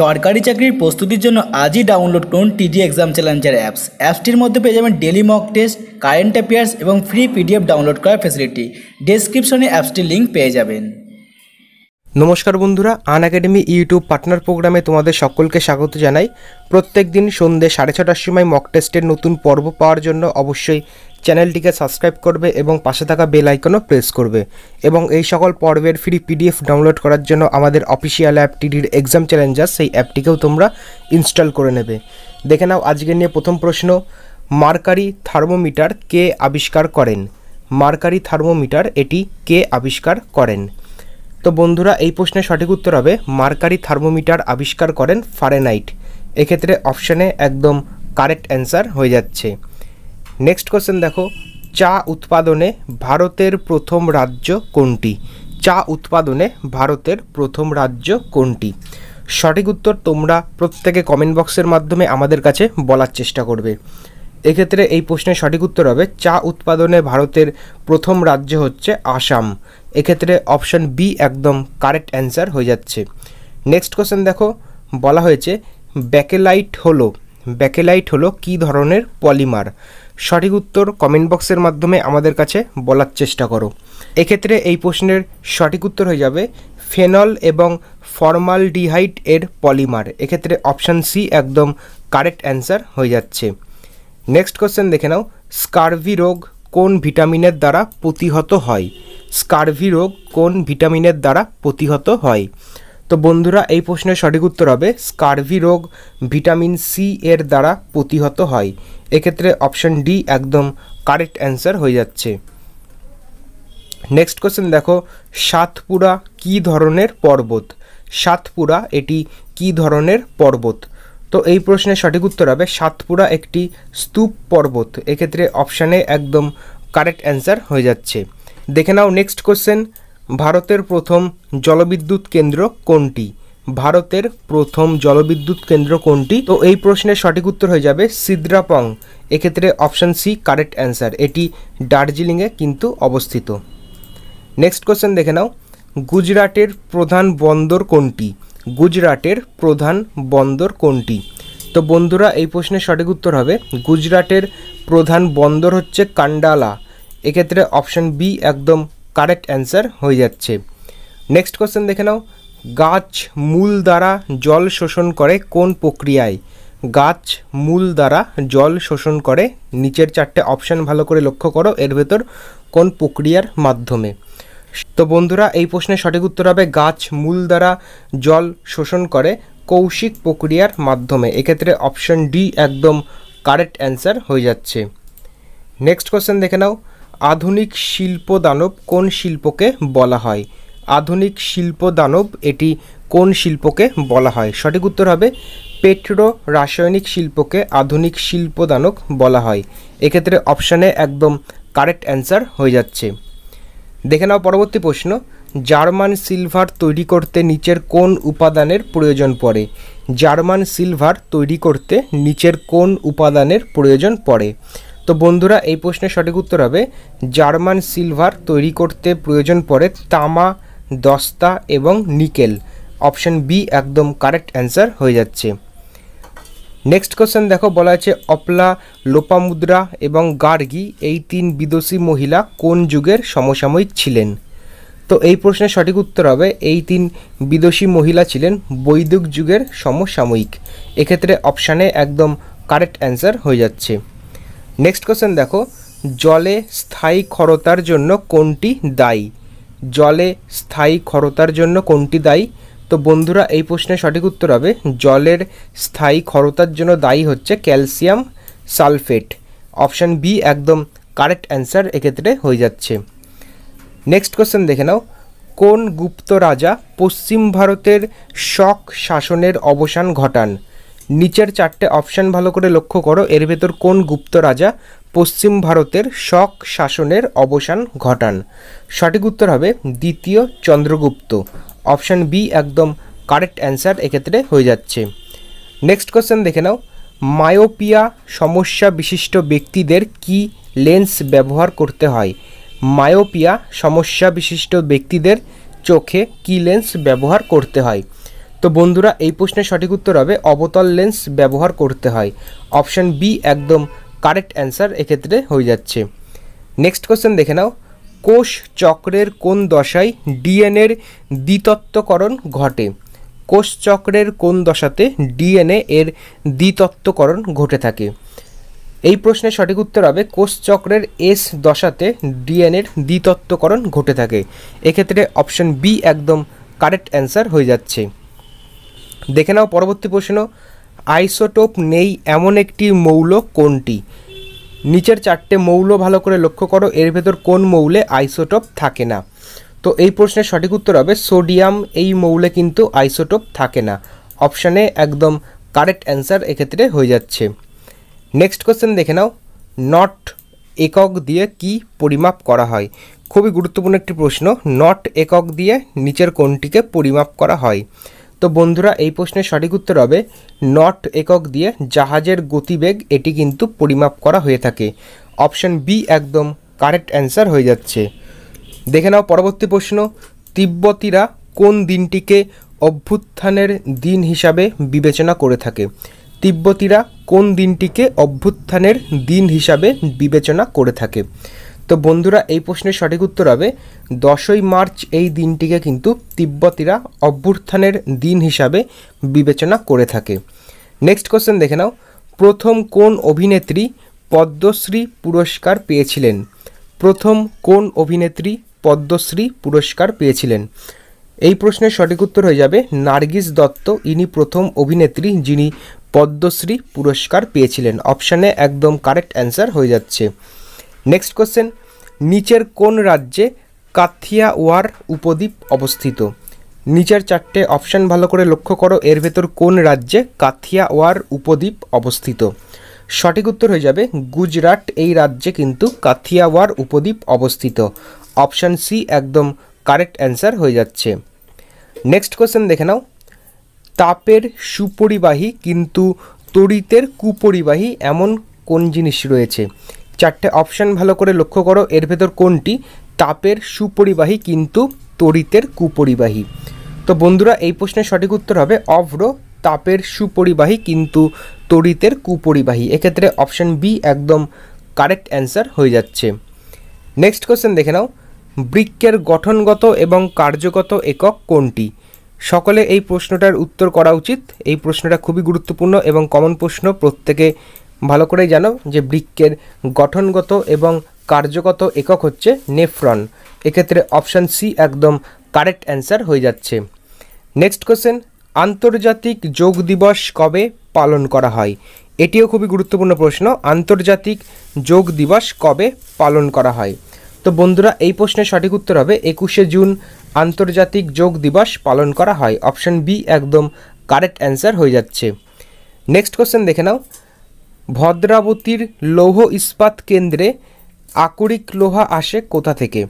সরকারি চাকরির প্রস্তুতির জন্য আজই ডাউনলোড করুন টিজি এক্সাম চ্যালেঞ্জার অ্যাপস অ্যাপসটির মধ্যে পেয়ে যাবেন daily mock test current affairs এবং ফ্রি পিডিএফ ডাউনলোড করার ফেসিলিটি ডেসক্রিপশনে অ্যাপসটির লিঙ্ক পেয়ে যাবেন নমস্কার বন্ধুরা আন একাডেমি ইউটিউব পার্টনার প্রোগ্রামে তোমাদের সকলকে স্বাগত জানাই প্রত্যেক দিন সন্ধ্যে সাড়ে ছটার সময় মক টেস্টের নতুন পর্ব পাওয়ার জন্য অবশ্যই চ্যানেলটিকে সাবস্ক্রাইব করবে এবং পাশে থাকা বেল আইকনও প্রেস করবে এবং এই সকল পর্বের ফ্রি পিডিএফ ডাউনলোড করার জন্য আমাদের অফিসিয়াল অ্যাপ টিডির এক্সাম চ্যালেঞ্জার সেই অ্যাপটিকেও তোমরা ইনস্টল করে নেবে দেখে নাও আজকে নিয়ে প্রথম প্রশ্ন মার্কারি থার্মোমিটার কে আবিষ্কার করেন মার্কারি থার্মোমিটার এটি কে আবিষ্কার করেন তো বন্ধুরা এই প্রশ্নের সঠিক উত্তর হবে মার্কারি থার্মোমিটার আবিষ্কার করেন ফারেনাইট এক্ষেত্রে অপশানে একদম কারেক্ট অ্যান্সার হয়ে যাচ্ছে নেক্সট কোশ্চেন দেখো চা উৎপাদনে ভারতের প্রথম রাজ্য কোনটি চা উৎপাদনে ভারতের প্রথম রাজ্য কোনটি সঠিক উত্তর তোমরা প্রত্যেকে কমেন্ট বক্সের মাধ্যমে আমাদের কাছে বলার চেষ্টা করবে এক্ষেত্রে এই প্রশ্নের সঠিক উত্তর হবে চা উৎপাদনে ভারতের প্রথম রাজ্য হচ্ছে আসাম এক্ষেত্রে অপশন বি একদম কারেক্ট অ্যান্সার হয়ে যাচ্ছে নেক্সট কোশ্চেন দেখো বলা হয়েছে ব্যাকেলাইট হলো ব্যাকেলাইট হলো কী ধরনের পলিমার সঠিক উত্তর কমেন্ট বক্সের মাধ্যমে আমাদের কাছে বলার চেষ্টা করো এক্ষেত্রে এই প্রশ্নের সঠিক উত্তর হয়ে যাবে ফেনল এবং ডিহাইট এর পলিমার এক্ষেত্রে অপশান সি একদম কারেক্ট অ্যান্সার হয়ে যাচ্ছে নেক্সট কোশ্চেন দেখে নাও স্কার্ভি রোগ কোন ভিটামিনের দ্বারা প্রতিহত হয় স্কার্ভি রোগ কোন ভিটামিনের দ্বারা প্রতিহত হয় তো বন্ধুরা এই প্রশ্নের সঠিক উত্তর হবে স্কার্ভি রোগ ভিটামিন সি এর দ্বারা প্রতিহত হয় এক্ষেত্রে অপশান ডি একদম কারেক্ট অ্যান্সার হয়ে যাচ্ছে নেক্সট কোয়েশ্চেন দেখো সাতপুরা কি ধরনের পর্বত সাতপুরা এটি কি ধরনের পর্বত তো এই প্রশ্নের সঠিক উত্তর হবে সাতপুরা একটি স্তূপ পর্বত এক্ষেত্রে অপশানে একদম কারেক্ট অ্যান্সার হয়ে যাচ্ছে দেখে নাও নেক্সট কোশ্চেন ভারতের প্রথম জলবিদ্যুৎ কেন্দ্র কোনটি ভারতের প্রথম জলবিদ্যুৎ কেন্দ্র কোনটি তো এই প্রশ্নের সঠিক উত্তর হয়ে যাবে সিদ্রাপং এক্ষেত্রে অপশান সি কারেক্ট অ্যান্সার এটি দার্জিলিংয়ে কিন্তু অবস্থিত নেক্সট কোশ্চেন দেখে নাও গুজরাটের প্রধান বন্দর কোনটি গুজরাটের প্রধান বন্দর কোনটি তো বন্ধুরা এই প্রশ্নের সঠিক উত্তর হবে গুজরাটের প্রধান বন্দর হচ্ছে কান্ডালা এক্ষেত্রে অপশান বি একদম কারেক্ট অ্যান্সার হয়ে যাচ্ছে নেক্সট কোশ্চেন দেখে নাও গাছ মূল দ্বারা জল শোষণ করে কোন প্রক্রিয়ায় গাছ মূল দ্বারা জল শোষণ করে নিচের চারটে অপশান ভালো করে লক্ষ্য করো এর ভেতর কোন প্রক্রিয়ার মাধ্যমে তো বন্ধুরা এই প্রশ্নের সঠিক উত্তর হবে গাছ মূল দ্বারা জল শোষণ করে কৌশিক প্রক্রিয়ার মাধ্যমে এক্ষেত্রে অপশন ডি একদম কারেক্ট অ্যান্সার হয়ে যাচ্ছে নেক্সট কোশ্চেন দেখে নাও আধুনিক শিল্প দানব কোন শিল্পকে বলা হয় আধুনিক শিল্প দানব এটি কোন শিল্পকে বলা হয় সঠিক উত্তর হবে পেট্রো রাসায়নিক শিল্পকে আধুনিক শিল্প দানব বলা হয় এক্ষেত্রে অপশানে একদম কারেক্ট অ্যান্সার হয়ে যাচ্ছে দেখে নাও পরবর্তী প্রশ্ন জার্মান সিলভার তৈরি করতে নিচের কোন উপাদানের প্রয়োজন পড়ে জার্মান সিলভার তৈরি করতে নিচের কোন উপাদানের প্রয়োজন পড়ে তো বন্ধুরা এই প্রশ্নের সঠিক উত্তর হবে জার্মান সিলভার তৈরি করতে প্রয়োজন পড়ে তামা দস্তা এবং নিকেল অপশন বি একদম কারেক্ট অ্যান্সার হয়ে যাচ্ছে নেক্সট কোশ্চেন দেখো বলা আছে অপলা লোপামুদ্রা এবং গার্গি এই তিন বিদেশী মহিলা কোন যুগের সমসাময়িক ছিলেন তো এই প্রশ্নের সঠিক উত্তর হবে এই তিন বিদেশী মহিলা ছিলেন বৈদিক যুগের সমসাময়িক এক্ষেত্রে অপশানে একদম কারেক্ট অ্যান্সার হয়ে যাচ্ছে নেক্সট কোশ্চেন দেখো জলে স্থায়ী ক্ষরতার জন্য কোনটি দায়ী জলে স্থায়ী ক্ষরতার জন্য কোনটি দায়ী তো বন্ধুরা এই প্রশ্নের সঠিক উত্তর হবে জলের স্থায়ী ক্ষরতার জন্য দায়ী হচ্ছে ক্যালসিয়াম সালফেট অপশান বি একদম কারেক্ট অ্যান্সার এক্ষেত্রে হয়ে যাচ্ছে নেক্সট কোশ্চেন দেখে নাও কোন গুপ্ত রাজা পশ্চিম ভারতের শক শাসনের অবসান ঘটান নিচের চারটে অপশান ভালো করে লক্ষ্য করো এর ভেতর কোন গুপ্ত রাজা পশ্চিম ভারতের শক শাসনের অবসান ঘটান সঠিক উত্তর হবে দ্বিতীয় চন্দ্রগুপ্ত অপশান বি একদম কারেক্ট অ্যান্সার এক্ষেত্রে হয়ে যাচ্ছে নেক্সট কোয়েশ্চেন দেখে নাও মায়োপিয়া সমস্যা বিশিষ্ট ব্যক্তিদের কি লেন্স ব্যবহার করতে হয় মায়োপিয়া সমস্যা বিশিষ্ট ব্যক্তিদের চোখে কি লেন্স ব্যবহার করতে হয় তো বন্ধুরা এই প্রশ্নের সঠিক উত্তর হবে অবতল লেন্স ব্যবহার করতে হয় অপশান বি একদম কারেক্ট অ্যান্সার এক্ষেত্রে হয়ে যাচ্ছে নেক্সট কোশ্চেন দেখে নাও কোষ চক্রের কোন দশায় ডিএনএর দ্বিতত্ত্বকরণ ঘটে কোষ চক্রের কোন দশাতে ডিএনএ এর দ্বিতত্ত্বকরণ ঘটে থাকে এই প্রশ্নের সঠিক উত্তর হবে কোষ চক্রের এস দশাতে ডিএনএর দ্বিতত্বকরণ ঘটে থাকে এক্ষেত্রে অপশন বি একদম কারেক্ট অ্যান্সার হয়ে যাচ্ছে দেখে নাও পরবর্তী প্রশ্ন আইসোটোপ নেই এমন একটি মৌল কোনটি নিচের চারটে মৌল ভালো করে লক্ষ্য করো এর ভেতর কোন মৌলে আইসোটোপ থাকে না তো এই প্রশ্নের সঠিক উত্তর হবে সোডিয়াম এই মৌলে কিন্তু আইসোটোপ থাকে না অপশানে একদম কারেক্ট অ্যান্সার এক্ষেত্রে হয়ে যাচ্ছে নেক্সট কোশ্চেন দেখে নাও নট একক দিয়ে কি পরিমাপ করা হয় খুবই গুরুত্বপূর্ণ একটি প্রশ্ন নট একক দিয়ে নিচের কোনটিকে পরিমাপ করা হয় তো বন্ধুরা এই প্রশ্নের সঠিক উত্তর হবে নট একক দিয়ে জাহাজের গতিবেগ এটি কিন্তু পরিমাপ করা হয়ে থাকে অপশন বি একদম কারেক্ট অ্যান্সার হয়ে যাচ্ছে দেখে নাও পরবর্তী প্রশ্ন তিব্বতীরা কোন দিনটিকে অভ্যুত্থানের দিন হিসাবে বিবেচনা করে থাকে তিব্বতীরা কোন দিনটিকে অভ্যুত্থানের দিন হিসাবে বিবেচনা করে থাকে তো বন্ধুরা এই প্রশ্নের সঠিক উত্তর হবে দশই মার্চ এই দিনটিকে কিন্তু তিব্বতীরা অভ্যুত্থানের দিন হিসাবে বিবেচনা করে থাকে নেক্সট কোশ্চেন দেখে নাও প্রথম কোন অভিনেত্রী পদ্মশ্রী পুরস্কার পেয়েছিলেন প্রথম কোন অভিনেত্রী পদ্মশ্রী পুরস্কার পেয়েছিলেন এই প্রশ্নের সঠিক উত্তর হয়ে যাবে নার্গিস দত্ত ইনি প্রথম অভিনেত্রী যিনি পদ্মশ্রী পুরস্কার পেয়েছিলেন অপশানে একদম কারেক্ট অ্যান্সার হয়ে যাচ্ছে নেক্সট কোশ্চেন নিচের কোন রাজ্যে কাথিয়া ওয়ার উপদ্বীপ অবস্থিত নিচের চারটে অপশান ভালো করে লক্ষ্য করো এর ভেতর কোন রাজ্যে কাথিয়া ওয়ার উপদ্বীপ অবস্থিত সঠিক উত্তর হয়ে যাবে গুজরাট এই রাজ্যে কিন্তু কাথিয়াওয়ার উপদ্বীপ অবস্থিত অপশান সি একদম কারেক্ট অ্যান্সার হয়ে যাচ্ছে নেক্সট কোশ্চেন দেখে নাও তাপের সুপরিবাহী কিন্তু তড়িতের কুপরিবাহী এমন কোন জিনিস রয়েছে চারটে অপশান ভালো করে লক্ষ্য করো এর ভেতর কোনটি তাপের সুপরিবাহী কিন্তু তড়িতের কুপরিবাহী তো বন্ধুরা এই প্রশ্নের সঠিক উত্তর হবে অভ্র তাপের সুপরিবাহী কিন্তু তড়িতের কুপরিবাহী এক্ষেত্রে অপশান বি একদম কারেক্ট অ্যান্সার হয়ে যাচ্ছে নেক্সট কোয়েশ্চেন দেখে নাও বৃক্ষের গঠনগত এবং কার্যগত একক কোনটি সকলে এই প্রশ্নটার উত্তর করা উচিত এই প্রশ্নটা খুবই গুরুত্বপূর্ণ এবং কমন প্রশ্ন প্রত্যেকে ভালো করেই জানো যে বৃক্কের গঠনগত এবং কার্যগত একক হচ্ছে নেফ্রন এক্ষেত্রে অপশান সি একদম কারেক্ট অ্যান্সার হয়ে যাচ্ছে নেক্সট কোশ্চেন আন্তর্জাতিক যোগ দিবস কবে পালন করা হয় এটিও খুবই গুরুত্বপূর্ণ প্রশ্ন আন্তর্জাতিক যোগ দিবস কবে পালন করা হয় তো বন্ধুরা এই প্রশ্নের সঠিক উত্তর হবে একুশে জুন আন্তর্জাতিক যোগ দিবস পালন করা হয় অপশান বি একদম কারেক্ট অ্যান্সার হয়ে যাচ্ছে নেক্সট কোশ্চেন দেখে নাও ভদ্রাবতীর লৌহ ইস্পাত কেন্দ্রে আকরিক লোহা আসে কোথা থেকে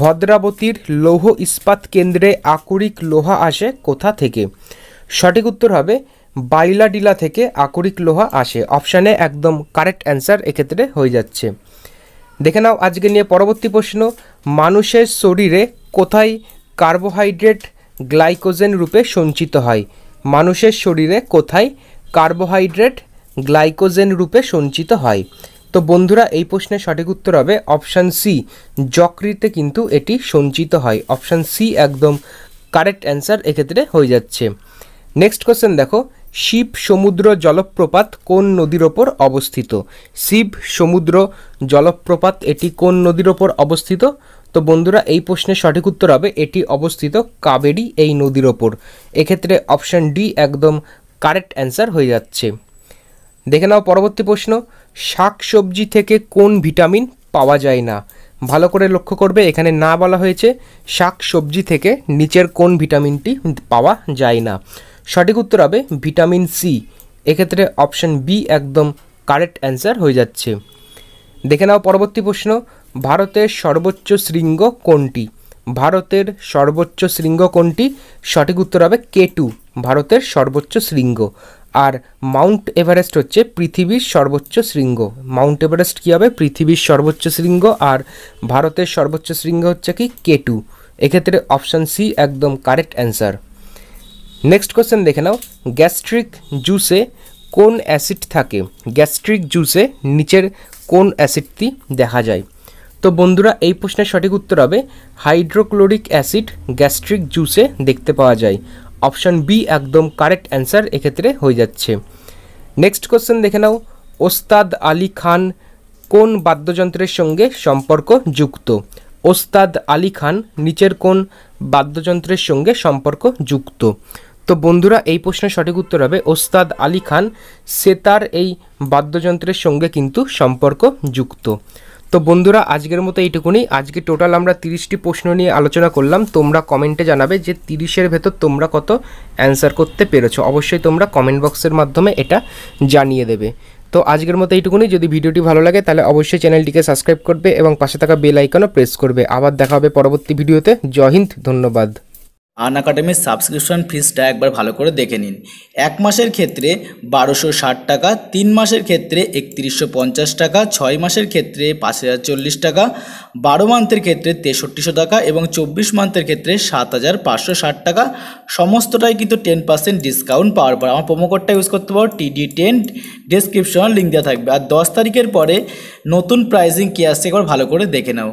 ভদ্রাবতীর লৌহ ইস্পাত কেন্দ্রে আকরিক লোহা আসে কোথা থেকে সঠিক উত্তর হবে বাইলাডিলা থেকে আকরিক লোহা আসে অপশানে একদম কারেক্ট অ্যান্সার এক্ষেত্রে হয়ে যাচ্ছে দেখে নাও আজকে নিয়ে পরবর্তী প্রশ্ন মানুষের শরীরে কোথায় কার্বোহাইড্রেট গ্লাইকোজেন রূপে সঞ্চিত হয় মানুষের শরীরে কোথায় কার্বোহাইড্রেট গ্লাইকোজেন রূপে সঞ্চিত হয় তো বন্ধুরা এই প্রশ্নের সঠিক উত্তর হবে অপশান সি যকৃতে কিন্তু এটি সঞ্চিত হয় অপশান সি একদম কারেক্ট অ্যান্সার এক্ষেত্রে হয়ে যাচ্ছে নেক্সট কোশ্চেন দেখো শিব সমুদ্র জলপ্রপাত কোন নদীর ওপর অবস্থিত শিব সমুদ্র জলপ্রপাত এটি কোন নদীর ওপর অবস্থিত তো বন্ধুরা এই প্রশ্নের সঠিক উত্তর হবে এটি অবস্থিত কাবেরি এই নদীর ওপর এক্ষেত্রে অপশান ডি একদম কারেক্ট অ্যান্সার হয়ে যাচ্ছে দেখে নাও পরবর্তী প্রশ্ন শাক সবজি থেকে কোন ভিটামিন পাওয়া যায় না ভালো করে লক্ষ্য করবে এখানে না বলা হয়েছে শাক সবজি থেকে নিচের কোন ভিটামিনটি পাওয়া যায় না সঠিক উত্তর হবে ভিটামিন সি এক্ষেত্রে অপশন বি একদম কারেক্ট অ্যান্সার হয়ে যাচ্ছে দেখে নাও পরবর্তী প্রশ্ন ভারতের সর্বোচ্চ শৃঙ্গ কোনটি ভারতের সর্বোচ্চ শৃঙ্গ কোনটি সঠিক উত্তর হবে কে টু ভারতের সর্বোচ্চ শৃঙ্গ আর মাউন্ট এভারেস্ট হচ্ছে পৃথিবীর সর্বোচ্চ শৃঙ্গ মাউন্ট এভারেস্ট কী হবে পৃথিবীর সর্বোচ্চ শৃঙ্গ আর ভারতের সর্বোচ্চ শৃঙ্গ হচ্ছে কি কেটু এক্ষেত্রে অপশান সি একদম কারেক্ট অ্যান্সার নেক্সট কোশ্চেন দেখে নাও গ্যাস্ট্রিক জুসে কোন অ্যাসিড থাকে গ্যাস্ট্রিক জুসে নিচের কোন অ্যাসিডটি দেখা যায় তো বন্ধুরা এই প্রশ্নের সঠিক উত্তর হবে হাইড্রোক্লোরিক অ্যাসিড গ্যাস্ট্রিক জুসে দেখতে পাওয়া যায় অপশান বি একদম কারেক্ট অ্যান্সার এক্ষেত্রে হয়ে যাচ্ছে নেক্সট কোশ্চেন দেখে নাও ওস্তাদ আলী খান কোন বাদ্যযন্ত্রের সঙ্গে সম্পর্ক যুক্ত ওস্তাদ আলী খান নিচের কোন বাদ্যযন্ত্রের সঙ্গে সম্পর্ক যুক্ত তো বন্ধুরা এই প্রশ্নের সঠিক উত্তর হবে ওস্তাদ আলী খান সেতার এই বাদ্যযন্ত্রের সঙ্গে কিন্তু সম্পর্ক যুক্ত তো বন্ধুরা আজকের মতো এইটুকুনি আজকে টোটাল আমরা তিরিশটি প্রশ্ন নিয়ে আলোচনা করলাম তোমরা কমেন্টে জানাবে যে তিরিশের ভেতর তোমরা কত অ্যান্সার করতে পেরেছো অবশ্যই তোমরা কমেন্ট বক্সের মাধ্যমে এটা জানিয়ে দেবে তো আজকের মতো এইটুকুনি যদি ভিডিওটি ভালো লাগে তাহলে অবশ্যই চ্যানেলটিকে সাবস্ক্রাইব করবে এবং পাশে থাকা বেল আইকনও প্রেস করবে আবার দেখা হবে পরবর্তী ভিডিওতে জয় হিন্দ ধন্যবাদ আন একাডেমির সাবস্ক্রিপশন ফিজটা একবার ভালো করে দেখে নিন এক মাসের ক্ষেত্রে বারোশো ষাট টাকা তিন মাসের ক্ষেত্রে একত্রিশশো পঞ্চাশ টাকা ছয় মাসের ক্ষেত্রে পাঁচ হাজার চল্লিশ টাকা বারো মান্থের ক্ষেত্রে তেষট্টিশো টাকা এবং চব্বিশ মান্থের ক্ষেত্রে সাত হাজার পাঁচশো ষাট টাকা সমস্তটাই কিন্তু টেন পার্সেন্ট ডিসকাউন্ট পাওয়ার পর আমার প্রোমো কোডটা ইউজ করতে পারো টিডি টেন ডিসক্রিপশন লিঙ্ক দেওয়া থাকবে আর দশ তারিখের পরে নতুন প্রাইজিং কী আসছে একবার ভালো করে দেখে নাও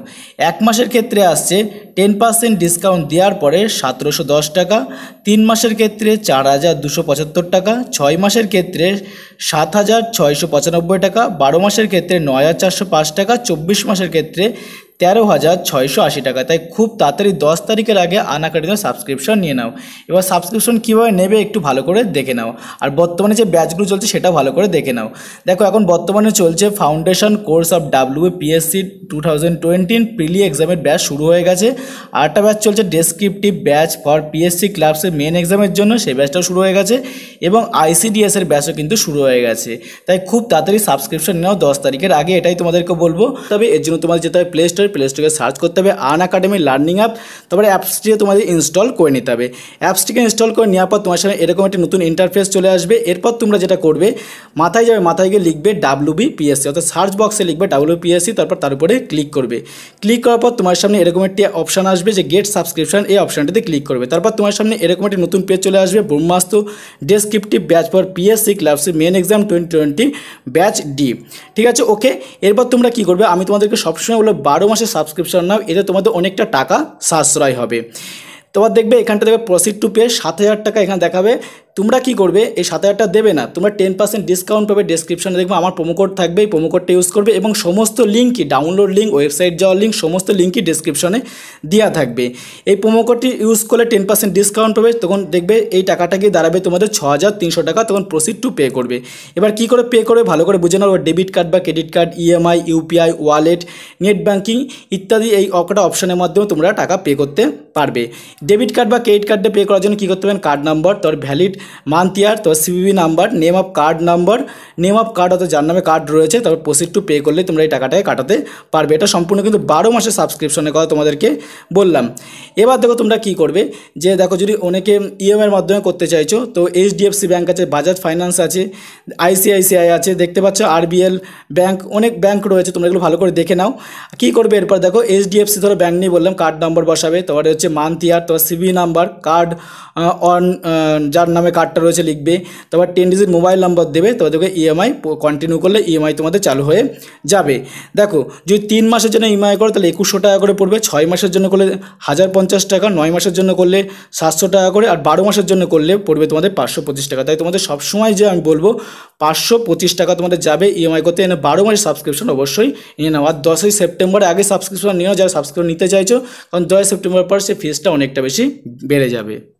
এক মাসের ক্ষেত্রে আসছে টেন পার্সেন্ট ডিসকাউন্ট দেওয়ার পরে সতেরো ষোলোশো দশ টাকা তিন মাসের ক্ষেত্রে চার হাজার দুশো পঁচাত্তর টাকা ছয় মাসের ক্ষেত্রে সাত হাজার ছয়শো পঁচানব্বই টাকা বারো মাসের ক্ষেত্রে নয় হাজার চারশো পাঁচ টাকা চব্বিশ মাসের ক্ষেত্রে তেরো হাজার ছয়শো আশি টাকা তাই খুব তাড়াতাড়ি দশ তারিখের আগে আনাকাটিনো সাবস্ক্রিপশন নিয়ে নাও এবার সাবস্ক্রিপশন কীভাবে নেবে একটু ভালো করে দেখে নাও আর বর্তমানে যে ব্যাচগুলো চলছে সেটা ভালো করে দেখে নাও দেখো এখন বর্তমানে চলছে foundation course of W PSC two thousand twenty prelim এক্সামের ব্যাচ শুরু হয়ে গেছে আরেকটা ব্যাচ চলছে ডেসক্রিপটিভ ব্যাচ ফর পিএসসি ক্লাবসের মেন এক্সামের জন্য সেই ব্যাচটাও শুরু হয়ে গেছে এবং আইসিডিএসের ব্যাচও কিন্তু শুরু হয়ে গেছে তাই খুব তাড়াতাড়ি সাবস্ক্রিপশন নাও দশ তারিখের আগে এটাই তোমাদেরকে বলবো তবে এর জন্য তোমাদের যেতে হবে প্লে স্টোর প্লে স্টোরে সার্চ করতে হবে আন একাডেমি লার্নিং অ্যাপ তারপরে অ্যাপসটিকে তোমাদের ইনস্টল করে নিতে হবে অ্যাপসটিকে ইনস্টল করে নেওয়ার পর তোমার সামনে এরকম একটি নতুন ইন্টারফেস চলে আসবে এরপর তোমরা যেটা করবে মাথায় যাবে মাথায় গিয়ে লিখবে ডাব্লুবিপিএসসি অর্থাৎ সার্চ বক্সে লিখবে পিএসসি তারপর তার উপরে ক্লিক করবে ক্লিক করার পর তোমার সামনে এরকম একটি অপশান আসবে যে গেট সাবস্ক্রিপশন এই অপশানটিতে ক্লিক করবে তারপর তোমার সামনে এরকম একটি নতুন পেজ চলে আসবে Brahmastra descriptive batch for PSC ক্লাবসি main exam twenty twenty batch D ঠিক আছে ওকে এরপর তোমরা কি করবে আমি তোমাদেরকে সবসময় বলবো বারো মাস মাসে সাবস্ক্রিপশন নাও এতে তোমাদের অনেকটা টাকা সাশ্রয় হবে তোমার দেখবে এখানটা দেখবে প্রসিড টু পে সাত হাজার টাকা এখানে দেখাবে তোমরা কি করবে এই সাত হাজারটা দেবে না তোমরা টেন পার্সেন্ট ডিসকাউন্ট পাবে ডেসক্রিপশনে দেখবে আমার প্রোমো কোড থাকবে এই প্রোমো কোডটা ইউজ করবে এবং সমস্ত লিঙ্কই ডাউনলোড লিঙ্ক ওয়েবসাইট যাওয়ার লিঙ্ক সমস্ত লিঙ্কই ডেসক্রিপশনে দেওয়া থাকবে এই প্রোমো কোডটি ইউজ করলে টেন পার্সেন্ট ডিসকাউন্ট পাবে তখন দেখবে এই টাকাটা গিয়ে দাঁড়াবে তোমাদের ছ হাজার তিনশো টাকা তখন প্রসিড টু পে করবে এবার কি করে পে করবে ভালো করে বুঝে নেওয়া ডেবিট কার্ড বা credit card EMI UPI wallet net banking ইত্যাদি এই অকটা অপশনের মাধ্যমে তোমরা টাকা পে করতে পারবে ডেবিট কার্ড বা ক্রেডিট কার্ডে পে করার জন্য কী করতে পারেন কার্ড নাম্বার তোর ভ্যালিড মান্থ ইয়ার তো CVV number name of card number name of card অর্থাৎ যার নামে কার্ড রয়েছে তারপর প্রসিড টু পে করলে তোমরা এই টাকাটাকে কাটাতে পারবে এটা সম্পূর্ণ কিন্তু বারো মাসের সাবস্ক্রিপশনের কথা তোমাদেরকে বললাম এবার দেখো তোমরা কি করবে যে দেখো যদি অনেকে ইএমআইয়ের e মাধ্যমে করতে চাইছো তো এইচডিএফসি ব্যাঙ্ক আছে বাজাজ ফাইন্যান্স আছে আইসিআইসিআই আছে দেখতে পাচ্ছ আরবিএল ব্যাঙ্ক অনেক ব্যাঙ্ক রয়েছে তোমরা এগুলো ভালো করে দেখে নাও কি করবে এরপর দেখো এইচডিএফসি ধরো ব্যাঙ্ক নিয়ে বললাম কার্ড নম্বর বসাবে তোমার হচ্ছে মান্থ ইয়ার তোমার সিবি নাম্বার কার্ড অন যার নামে নামে কার্ডটা রয়েছে লিখবে তারপর টেন ডিজিট মোবাইল নাম্বার দেবে তোকে ইএমআই কন্টিনিউ করলে ইএমআই e তোমাদের চালু হয়ে যাবে দেখো যদি তিন মাসের জন্য ইএমআই e করো তাহলে একুশশো টাকা করে পড়বে ছয় মাসের জন্য করলে হাজার পঞ্চাশ টাকা নয় মাসের জন্য করলে সাতশো টাকা করে আর বারো মাসের জন্য করলে পড়বে তোমাদের পাঁচশো পঁচিশ টাকা তাই তোমাদের সবসময় যে আমি বলবো পাঁচশো পঁচিশ টাকা তোমাদের যাবে ইএমআই e করতে এনে বারো মাসের সাবস্ক্রিপশন অবশ্যই নিয়ে নাও আর দশই সেপ্টেম্বর আগে সাবস্ক্রিপশন নিয়েও যারা সাবস্ক্রিপশন নিতে চাইছো কারণ দশই সেপ্টেম্বর পর সে ফিজটা অনেকটা বেশি বেড়ে যাবে